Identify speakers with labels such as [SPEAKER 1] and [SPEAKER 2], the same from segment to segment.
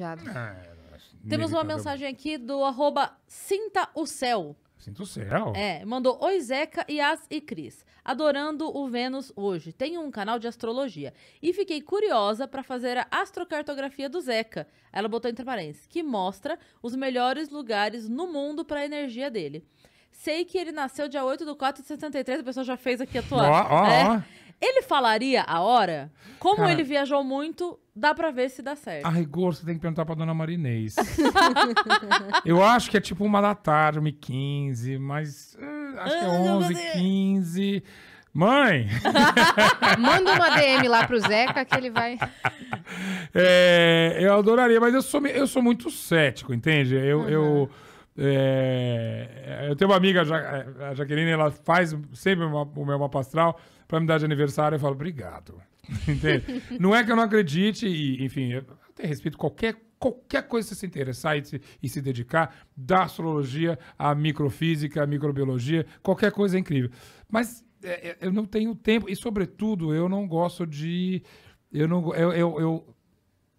[SPEAKER 1] Viado. Ah, Temos uma tá mensagem aqui do arroba Sinta o Céu. Sinta o céu. É, mandou Oi Zeca, Yas e Cris. Adorando o Vênus hoje. Tem um canal de astrologia. E fiquei curiosa para fazer a astrocartografia do Zeca. Ela botou entre parênteses. Que mostra os melhores lugares no mundo para a energia dele. Sei que ele nasceu dia 8 do 4 de 63. A pessoa já fez aqui a tua. Ó, ó, é. ó. Ele falaria a hora? Como Cara, ele viajou muito, dá pra ver se dá certo. A rigor, você tem que perguntar pra dona Marinês. eu acho que é tipo uma da tarde, uma e quinze, mas. Eh, acho que é ah, onze, é- quinze. Mãe! Manda uma DM lá pro Zeca que ele vai. É, eu adoraria, mas eu sou, eu sou muito cético, entende? Eu, uhum. eu é, eu tenho uma amiga, a Jaqueline, ela faz sempre uma, o meu mapa astral para me dar de aniversário. Eu falo, obrigado. Entende? não é que eu não acredite, e, enfim, eu respeito qualquer qualquer coisa que você se interessar e se, e se dedicar, da astrologia à microfísica, à microbiologia, qualquer coisa é incrível. Mas é, é eu não tenho tempo, e sobretudo eu não gosto de. Eu não, eu, eu, eu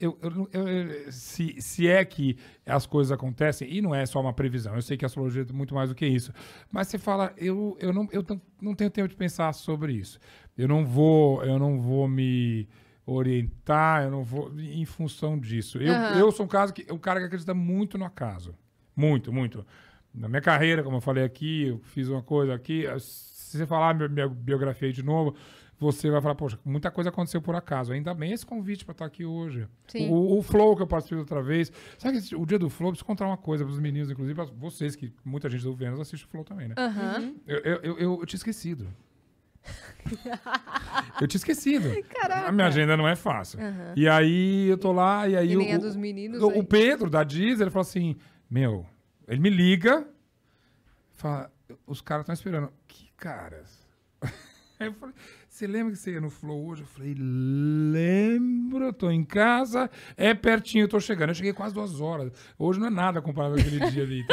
[SPEAKER 1] eu, eu, eu, se, se é que as coisas acontecem, e não é só uma previsão, eu sei que a astrologia é muito mais do que isso, mas você fala, eu, eu, não, eu não tenho tempo de pensar sobre isso. Eu não vou, eu não vou me orientar, eu não vou em função disso. Eu, uhum. eu sou um caso que o um cara que acredita muito no acaso. Muito, muito. Na minha carreira, como eu falei aqui, eu fiz uma coisa aqui, se você falar minha biografia de novo, você vai falar, poxa, muita coisa aconteceu por acaso. Ainda bem esse convite para estar aqui hoje. Sim. O, o, Flow que eu participei outra vez. Sabe que o dia do Flow, preciso contar uma coisa para os meninos, inclusive para vocês, que muita gente do Vênus assiste o Flow também, né? Uhum. Eu, eu, eu, eu tinha esquecido. eu tinha esquecido. Caraca. A minha agenda não é fácil. Uhum. E aí eu tô lá, e aí. E o, é dos meninos. O, o, Pedro, da Disney, ele falou assim: Meu, ele me liga, fala, os caras estão esperando. Que caras? Aí eu falei, você lembra que você ia no Flow hoje? Eu falei, lembro, eu tô em casa, é pertinho, eu tô chegando. Eu cheguei quase duas horas. Hoje não é nada comparado àquele aquele dia ali.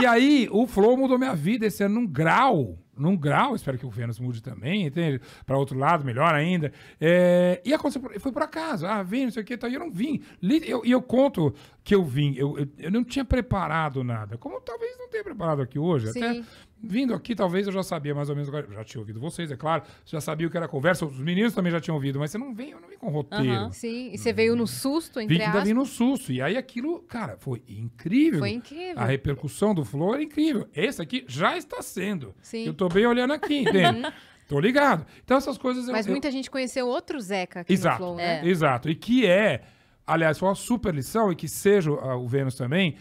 [SPEAKER 1] E aí, o Flow mudou minha vida esse ano num grau. Num grau, espero que o Vênus mude também, entende? Pra outro lado, melhor ainda. É, e aconteceu, foi por acaso, ah, vim, não sei o que, tá, e eu não vim. E eu, eu, conto que eu vim, eu, eu, eu, não tinha preparado nada, como talvez não tenha preparado aqui hoje. Sim. Até Vindo aqui, talvez eu já sabia mais ou menos. Já tinha ouvido vocês, é claro. Já sabia o que era conversa. Os meninos também já tinham ouvido, mas você não veio, não veio com roteiro. Uhum, sim, e você veio no susto, entre aspas. Ainda vim no susto. E aí aquilo, cara, foi incrível. Foi incrível. A repercussão do Flow é incrível. Esse aqui já está sendo. Sim. Eu estou bem olhando aqui, entende? Uhum. Tô ligado. Então essas coisas... Mas eu, muita eu... gente conheceu outro Zeca aqui Exato, no Flow, né? É. Exato. E que é... Aliás, foi uma super lição e que seja uh, o Vênus também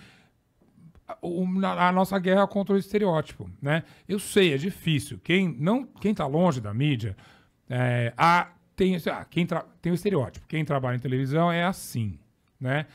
[SPEAKER 1] a, nossa guerra contra o estereótipo, né? Eu sei, é difícil. Quem não, quem está longe da mídia, é, a, tem, quem tra, tem o estereótipo. Quem trabalha em televisão é assim, né?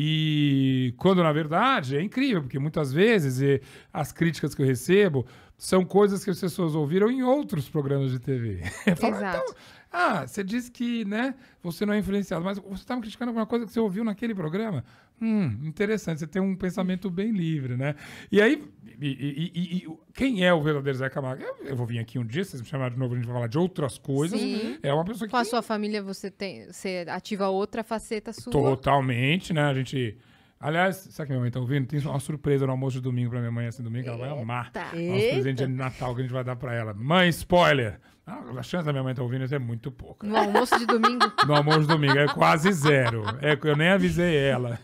[SPEAKER 1] E quando na verdade é incrível, porque muitas vezes e, as críticas que eu recebo são coisas que as pessoas ouviram em outros programas de TV. Ah, então, Exato. Então, ah, você disse que né, você não é influenciado, mas você estava criticando alguma coisa que você ouviu naquele programa? Hum, interessante, você tem um pensamento bem livre, né? E aí, e, e, e, quem é o verdadeiro Zé Camargo? Eu, eu, vou vir aqui um dia, vocês me chamar de novo, a gente vai falar de outras coisas. Sim. É uma pessoa que. Com a sua família, você, tem, você ativa outra faceta sua. Totalmente, né? A gente. Aliás, será que minha mãe tá ouvindo? Tem uma surpresa no almoço de domingo pra minha mãe esse domingo, ela vai amar. Eita. Nosso presente de Natal que a gente vai dar pra ela. Mãe, spoiler! Ah, a chance da minha mãe estar tá ouvindo isso é muito pouca. No almoço de domingo? No almoço de domingo, é quase zero. É, eu nem avisei ela.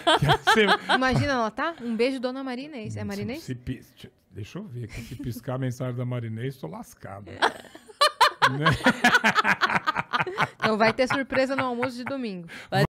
[SPEAKER 1] Imagina ela, tá? Um beijo, dona Marinês. É Marinês? Se, se, deixa eu ver, se piscar a mensagem da Marinês, tô lascado. É. Né? então vai ter surpresa no almoço de domingo. Vai